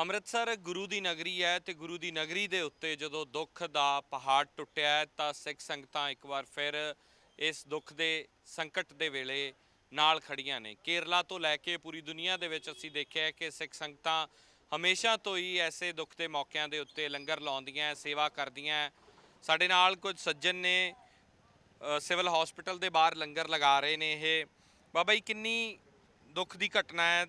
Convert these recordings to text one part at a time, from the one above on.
ਅੰਮ੍ਰਿਤਸਰ ਗੁਰੂ ਦੀ ਨਗਰੀ ਹੈ ਤੇ ਗੁਰੂ ਦੀ ਨਗਰੀ ਦੇ ਉੱਤੇ ਜਦੋਂ ਦੁੱਖ ਦਾ ਪਹਾੜ ਟੁੱਟਿਆ ਤਾਂ ਸਿੱਖ ਸੰਗਤਾਂ ਇੱਕ ਵਾਰ ਫਿਰ ਇਸ ਦੁੱਖ ਦੇ ਸੰਕਟ ਦੇ ਵੇਲੇ ਨਾਲ ਖੜੀਆਂ ਨੇ ਕੇਰਲਾ ਤੋਂ ਲੈ ਕੇ ਪੂਰੀ ਦੁਨੀਆ ਦੇ ਵਿੱਚ ਅਸੀਂ ਦੇਖਿਆ ਕਿ ਸਿੱਖ ਸੰਗਤਾਂ ਹਮੇਸ਼ਾ ਤੋਂ ਹੀ ਐਸੇ ਦੁੱਖ ਦੇ ਮੌਕਿਆਂ ਦੇ ਉੱਤੇ ਲੰਗਰ ਲਾਉਂਦੀਆਂ ਸੇਵਾ ਕਰਦੀਆਂ ਸਾਡੇ ਨਾਲ ਕੁਝ ਸੱਜਣ ਨੇ ਸਿਵਲ ਹਸਪੀਟਲ ਦੇ ਬਾਹਰ ਲੰਗਰ ਲਗਾ ਰਹੇ ਨੇ ਇਹ ਬਾਬਾ ਜੀ ਕਿੰਨੀ ਦੁੱਖ ਦੀ ਘਟਨਾ ਹੈ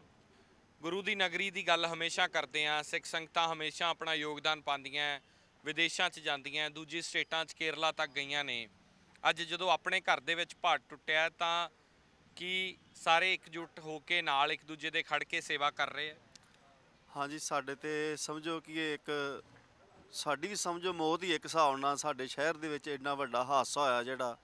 ਗੁਰੂ ਦੀ ਨਗਰੀ ਦੀ ਗੱਲ ਹਮੇਸ਼ਾ ਕਰਦੇ ਆ ਸਿੱਖ ਸੰਗਤਾਂ ਹਮੇਸ਼ਾ ਆਪਣਾ ਯੋਗਦਾਨ ਪਾਉਂਦੀਆਂ ਵਿਦੇਸ਼ਾਂ 'ਚ ਜਾਂਦੀਆਂ ਦੂਜੀ ਸਟੇਟਾਂ 'ਚ ਕੇਰਲਾ ਤੱਕ ਗਈਆਂ ਨੇ ਅੱਜ ਜਦੋਂ ਆਪਣੇ ਘਰ ਦੇ ਵਿੱਚ ਭਾਟ ਟੁੱਟਿਆ ਤਾਂ ਕੀ ਸਾਰੇ ਇਕਜੁੱਟ ਹੋ ਕੇ ਨਾਲ ਇੱਕ ਦੂਜੇ ਦੇ ਖੜ ਕੇ ਸੇਵਾ ਕਰ ਰਹੇ ਆ ਹਾਂਜੀ ਸਾਡੇ ਤੇ ਸਮਝੋ ਕਿ ਇਹ ਇੱਕ ਸਾਡੀ ਵੀ ਸਮਝੋ ਮੌਤ ਹੀ ਇੱਕ ਹਿਸਾਬ ਨਾਲ ਸਾਡੇ ਸ਼ਹਿਰ ਦੇ ਵਿੱਚ ਇੰਨਾ ਵੱਡਾ ਹਾਦਸਾ ਹੋਇਆ ਜਿਹੜਾ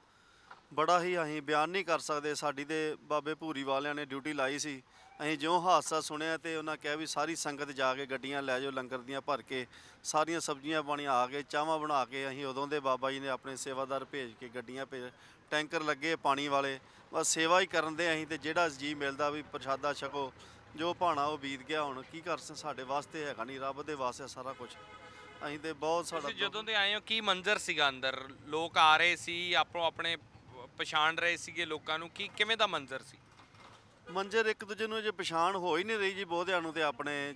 ਬੜਾ ਹੀ ਅਸੀਂ ਬਿਆਨ ਨਹੀਂ ਕਰ ਸਕਦੇ ਸਾਡੀ ਤੇ ਬਾਬੇ ਭੂਰੀ ਵਾਲਿਆਂ ਨੇ ਡਿਊਟੀ ਲਾਈ ਸੀ ਅਸੀਂ ਜਿਉਂ ਹਾਦਸਾ ਸੁਣਿਆ ਤੇ ਉਹਨਾਂ ਕਹਿ ਵੀ ਸਾਰੀ ਸੰਗਤ ਜਾ ਕੇ ਗੱਡੀਆਂ ਲੈ ਜਾਓ ਲੰਗਰ ਦੀਆਂ ਭਰ ਕੇ ਸਾਰੀਆਂ ਸਬਜ਼ੀਆਂ ਪਾਣੀ ਆ ਕੇ ਚਾਹਾਂ ਬਣਾ ਕੇ ਅਸੀਂ ਉਦੋਂ ਦੇ ਬਾਬਾ ਜੀ ਨੇ ਆਪਣੇ ਸੇਵਾਦਾਰ ਭੇਜ ਕੇ ਗੱਡੀਆਂ ਭੇਜ ਟੈਂਕਰ ਲੱਗੇ ਪਾਣੀ ਵਾਲੇ ਬਸ ਸੇਵਾ ਹੀ ਕਰਨ ਦੇ ਅਸੀਂ ਤੇ ਜਿਹੜਾ ਜੀ ਮਿਲਦਾ ਵੀ ਪ੍ਰਸ਼ਾਦਾ ਛਕੋ ਜੋ ਭਾਣਾ ਉਹ ਬੀਤ ਗਿਆ ਹੁਣ ਕੀ ਕਰ ਸਾਡੇ ਵਾਸਤੇ ਹੈਗਾ ਨਹੀਂ ਰੱਬ ਦੇ ਵਾਸਤੇ ਸਾਰਾ ਕੁਝ ਅਸੀਂ ਤੇ ਬਹੁਤ ਸਾਡਾ ਜਦੋਂ ਦੇ ਆਏ ਹੋ ਕੀ ਮੰਜ਼ਰ ਸੀਗਾ ਅੰਦਰ ਲੋਕ ਆ ਰਹੇ ਸੀ ਆਪੋ ਆਪਣੇ ਪਛਾਣ ਰਹੇ ਸੀਗੇ ਲੋਕਾਂ ਨੂੰ ਕਿ ਕਿਵੇਂ ਦਾ ਮੰਜ਼ਰ ਸੀ ਮੰਜ਼ਰ ਇੱਕ ਦੂਜੇ ਨੂੰ ਜੇ ਪਛਾਣ ਹੋ ਹੀ ਨਹੀਂ ਰਹੀ ਜੀ ਬਹੁਤਿਆਂ ਨੂੰ ਤੇ ਆਪਣੇ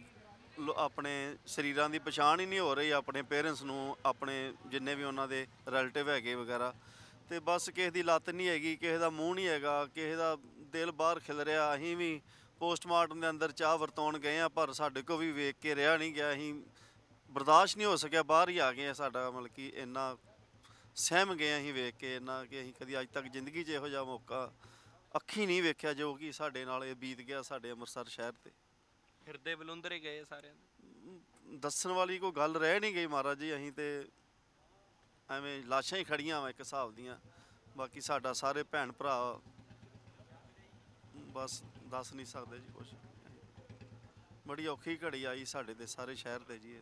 ਆਪਣੇ ਸਰੀਰਾਂ ਦੀ ਪਛਾਣ ਹੀ ਨਹੀਂ ਹੋ ਰਹੀ ਆਪਣੇ ਪੇਰੈਂਟਸ ਨੂੰ ਆਪਣੇ ਜਿੰਨੇ ਵੀ ਉਹਨਾਂ ਦੇ ਰਿਲੇਟਿਵ ਹੈਗੇ ਵਗੈਰਾ ਤੇ ਬਸ ਕਿਸੇ ਦੀ ਲੱਤ ਨਹੀਂ ਹੈਗੀ ਕਿਸੇ ਦਾ ਮੂੰਹ ਨਹੀਂ ਹੈਗਾ ਕਿਸੇ ਦਾ ਦਿਲ ਬਾਹਰ ਖਿਲ ਰਿਹਾ ਅਸੀਂ ਵੀ ਪੋਸਟਮਾਰਟਮ ਦੇ ਅੰਦਰ ਚਾਹ ਵਰਤੌਣ ਗਏ ਆ ਪਰ ਸਾਡੇ ਕੋ ਵੀ ਵੇਖ ਕੇ ਰਿਹਾ ਨਹੀਂ ਗਿਆ ਅਸੀਂ ਬਰਦਾਸ਼ਤ ਨਹੀਂ ਹੋ ਸਕਿਆ ਬਾਹਰ ਹੀ ਆ ਗਏ ਆ ਸਾਡਾ ਮਤਲਬ ਕਿ ਇੰਨਾ ਸਹਿਮ ਗਏ ਅਸੀਂ ਵੇਖ ਕੇ ਨਾ ਕਿ ਅਸੀਂ ਕਦੀ ਅੱਜ ਤੱਕ ਜ਼ਿੰਦਗੀ 'ਚ ਇਹੋ ਜਿਹਾ ਮੌਕਾ ਅੱਖੀ ਨਹੀਂ ਵੇਖਿਆ ਜੋ ਕਿ ਸਾਡੇ ਨਾਲ ਇਹ ਬੀਤ ਗਿਆ ਸਾਡੇ ਅੰਮ੍ਰਿਤਸਰ ਸ਼ਹਿਰ ਤੇ ਹਿਰਦੇ ਬਲੁੰਦਰੇ ਗਏ ਸਾਰਿਆਂ ਦੇ ਦੱਸਣ ਵਾਲੀ ਕੋਈ ਗੱਲ ਰਹਿ ਨਹੀਂ ਗਈ ਮਹਾਰਾਜ ਜੀ ਅਸੀਂ ਤੇ ਐਵੇਂ ਲਾਸ਼ਾਂ ਹੀ ਖੜੀਆਂ ਆ ਇੱਕ ਹਿਸਾਬ ਦੀਆਂ ਬਾਕੀ ਸਾਡਾ ਸਾਰੇ ਭੈਣ ਭਰਾ ਬਸ ਦੱਸ ਨਹੀਂ ਸਕਦੇ ਜੀ ਕੁਝ ਬੜੀ ਔਖੀ ਘੜੀ ਆਈ ਸਾਡੇ ਦੇ ਸਾਰੇ ਸ਼ਹਿਰ ਤੇ ਜੀ ਇਹ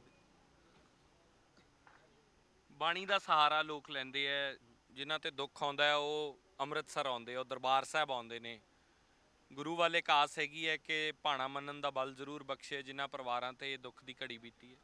ਬਾਣੀ ਦਾ ਸਹਾਰਾ ਲੋਕ ਲੈਂਦੇ ਐ ਜਿਨ੍ਹਾਂ ਤੇ ਦੁੱਖ ਆਉਂਦਾ ਹੈ ਉਹ ਅੰਮ੍ਰਿਤਸਰ ਆਉਂਦੇ ਉਹ ਦਰਬਾਰ ਸਾਹਿਬ ਆਉਂਦੇ ਨੇ ਗੁਰੂ ਵਾਲੇ ਕਾਸ ਹੈਗੀ ਹੈ ਕਿ ਭਾਣਾ ਮੰਨਣ ਦਾ ਬਲ ਜ਼ਰੂਰ ਬਖਸ਼ੇ ਜਿਨ੍ਹਾਂ ਪਰਿਵਾਰਾਂ ਤੇ ਦੁੱਖ ਦੀ ਘੜੀ ਬੀਤੀ ਹੈ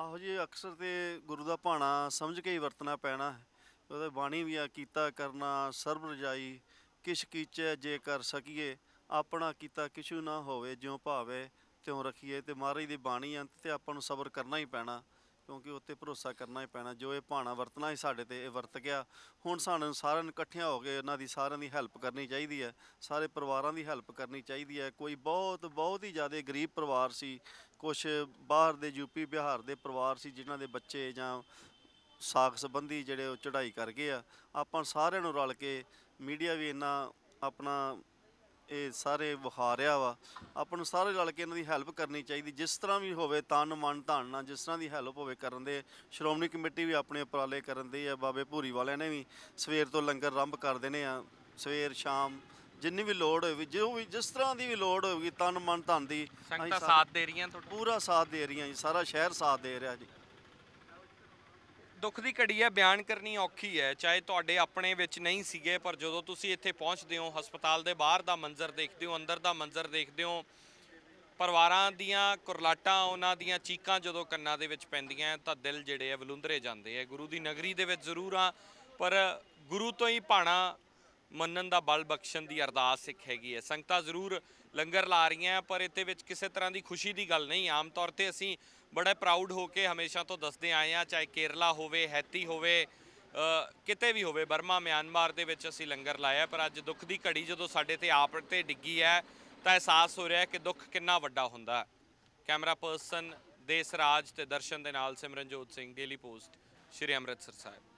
ਆਹੋ ਜੀ ਅਕਸਰ ਤੇ ਗੁਰੂ ਦਾ ਭਾਣਾ ਸਮਝ ਕੇ ਹੀ ਵਰਤਣਾ ਪੈਣਾ ਹੈ ਉਹਦੇ ਬਾਣੀ ਵੀ ਆ ਕੀਤਾ ਕਰਨਾ ਸਰਬ ਰਜਾਈ ਕਿਛ ਕੀਚੈ ਜੇ ਕਰ ਸਕੀਏ ਆਪਣਾ ਕੀਤਾ ਕਿਛੂ ਨਾ ਹੋਵੇ ਜਿਉ ਭਾਵੇ ਤਿਉ ਰਖੀਏ ਤੇ ਮਹਾਰਾਜ ਦੀ ਬਾਣੀ ਅੰਤ ਤੇ ਆਪਾਂ ਨੂੰ ਸਬਰ ਕਰਨਾ ਹੀ ਪੈਣਾ ਕਿਉਂਕਿ ਉੱਤੇ ਭਰੋਸਾ ਕਰਨਾ ਹੀ ਪੈਣਾ ਜੋ ਇਹ ਭਾਣਾ ਵਰਤਣਾ ਹੀ ਸਾਡੇ ਤੇ ਇਹ ਵਰਤ ਗਿਆ ਹੁਣ ਸਾਨੂੰ ਸਾਰਿਆਂ ਨੂੰ ਇਕੱਠਿਆਂ ਹੋ ਕੇ ਇਹਨਾਂ ਦੀ ਸਾਰਿਆਂ ਦੀ ਹੈਲਪ ਕਰਨੀ ਚਾਹੀਦੀ ਹੈ ਸਾਰੇ ਪਰਿਵਾਰਾਂ ਦੀ ਹੈਲਪ ਕਰਨੀ ਚਾਹੀਦੀ ਹੈ ਕੋਈ ਬਹੁਤ ਬਹੁਤ ਹੀ ਜ਼ਿਆਦਾ ਗਰੀਬ ਪਰਿਵਾਰ ਸੀ ਕੁਝ ਬਾਹਰ ਦੇ ਯੂਪੀ ਬਿਹਾਰ ਦੇ ਪਰਿਵਾਰ ਸੀ ਜਿਨ੍ਹਾਂ ਦੇ ਬੱਚੇ ਜਾਂ ਸਾਖ ਸੰਬੰਧੀ ਜਿਹੜੇ ਉਹ ਚੜ੍ਹਾਈ ਕਰ ਗਏ ਆ ਆਪਾਂ ਸਾਰਿਆਂ ਨੂੰ ਰਲ ਕੇ ਮੀਡੀਆ ਵੀ ਇਹਨਾਂ ਆਪਣਾ ਇਹ ਸਾਰੇ ਬੁਖਾਰਿਆ ਵਾ ਆਪਾਂ ਨੂੰ ਸਾਰੇ ਰਲ ਕੇ ਇਹਨਾਂ ਦੀ ਹੈਲਪ ਕਰਨੀ ਚਾਹੀਦੀ ਜਿਸ ਤਰ੍ਹਾਂ ਵੀ ਹੋਵੇ ਤਨ ਮਨ ਧਨ ਨਾਲ ਜਿਸ ਤਰ੍ਹਾਂ ਦੀ ਹੈਲਪ ਹੋਵੇ ਕਰਨ ਦੇ ਸ਼੍ਰੋਮਣੀ ਕਮੇਟੀ ਵੀ ਆਪਣੇ ਉਪਰਾਲੇ ਕਰਨ ਦੇ ਆ ਬਾਬੇ ਭੂਰੀ ਵਾਲਿਆਂ ਨੇ ਵੀ ਸਵੇਰ ਤੋਂ ਲੰਗਰ ਆਰੰਭ ਕਰ ਦੇਣੇ ਆ ਸਵੇਰ ਸ਼ਾਮ ਜਿੰਨੀ ਵੀ ਲੋੜ ਹੋਵੇ ਜੋ ਵੀ ਜਿਸ ਤਰ੍ਹਾਂ ਦੀ ਵੀ ਲੋੜ ਹੋਵੇਗੀ ਤਨ ਮਨ ਧਨ ਦੀ ਸੰਗਤਾਂ ਸਾਥ ਦੇ ਰਹੀਆਂ ਤੁਹਾਡਾ ਪੂਰਾ ਸਾਥ ਦੇ ਰਹੀਆਂ ਜੀ ਸਾਰਾ ਸ਼ਹਿਰ ਸਾਥ ਦੇ ਰਿਹਾ ਜੀ ਦੁੱਖ ਦੀ ਘੜੀ ਹੈ ਬਿਆਨ ਕਰਨੀ ਔਖੀ ਹੈ ਚਾਹੇ ਤੁਹਾਡੇ ਆਪਣੇ ਵਿੱਚ ਨਹੀਂ ਸੀਗੇ ਪਰ ਜਦੋਂ ਤੁਸੀਂ ਇੱਥੇ ਪਹੁੰਚਦੇ ਹੋ ਹਸਪਤਾਲ ਦੇ ਬਾਹਰ ਦਾ ਮੰਜ਼ਰ ਦੇਖਦੇ ਹੋ ਅੰਦਰ ਦਾ ਮੰਜ਼ਰ ਦੇਖਦੇ ਹੋ ਪਰਿਵਾਰਾਂ ਦੀਆਂ ਕੁਰਲਾਟਾਂ ਉਹਨਾਂ ਦੀਆਂ ਚੀਕਾਂ ਜਦੋਂ ਕੰਨਾਂ ਦੇ ਵਿੱਚ ਪੈਂਦੀਆਂ ਤਾਂ ਦਿਲ ਜਿਹੜੇ ਆ ਬਲੁੰਦਰੇ ਜਾਂਦੇ ਆ ਗੁਰੂ ਦੀ ਨਗਰੀ ਦੇ ਵਿੱਚ ਜ਼ਰੂਰ ਆ ਪਰ ਗੁਰੂ ਤੋਂ ਹੀ ਪਾਣਾ ਮੰਨਣ ਦਾ ਬਲ ਬਖਸ਼ਣ ਦੀ ਅਰਦਾਸ ਸਿੱਖ ਹੈਗੀ ਹੈ ਸੰਗਤਾਂ ਜ਼ਰੂਰ ਲੰਗਰ ਲਾ ਰਹੀਆਂ ਪਰ ਇੱਥੇ ਵਿੱਚ ਕਿਸੇ ਤਰ੍ਹਾਂ ਦੀ ਖੁਸ਼ੀ ਦੀ ਗੱਲ ਨਹੀਂ ਆਮ ਤੌਰ ਤੇ ਅਸੀਂ ਬੜਾ ਪ੍ਰਾਊਡ ਹੋ ਕੇ ਹਮੇਸ਼ਾ ਤੋਂ ਦੱਸਦੇ ਆਏ ਆ ਚਾਹੇ ਕੇਰਲਾ ਹੋਵੇ ਹੈਤੀ ਹੋਵੇ ਕਿਤੇ ਵੀ ਹੋਵੇ ਬਰਮਾ ਮਿਆਂਮਾਰ ਦੇ ਵਿੱਚ ਅਸੀਂ ਲੰਗਰ ਲਾਇਆ ਪਰ ਅੱਜ ਦੁੱਖ ਦੀ ਘੜੀ ਜਦੋਂ ਸਾਡੇ ਤੇ ਆਪ ਤੇ ਡਿੱਗੀ ਹੈ ਤਾਂ ਅਹਿਸਾਸ ਹੋ ਰਿਹਾ ਕਿ ਦੁੱਖ ਕਿੰਨਾ ਵੱਡਾ ਹੁੰਦਾ ਕੈਮਰਾ ਪਰਸਨ ਦੇਸ ਰਾਜ ਤੇ ਦਰਸ਼ਨ ਦੇ ਨਾਲ ਸਿਮਰਨਜੋਤ ਸਿੰਘ ਡੇਲੀ ਪੋਸਟ ਸ਼੍ਰੀ ਅੰਮ੍ਰਿਤਸਰ ਸਾਹਿਬ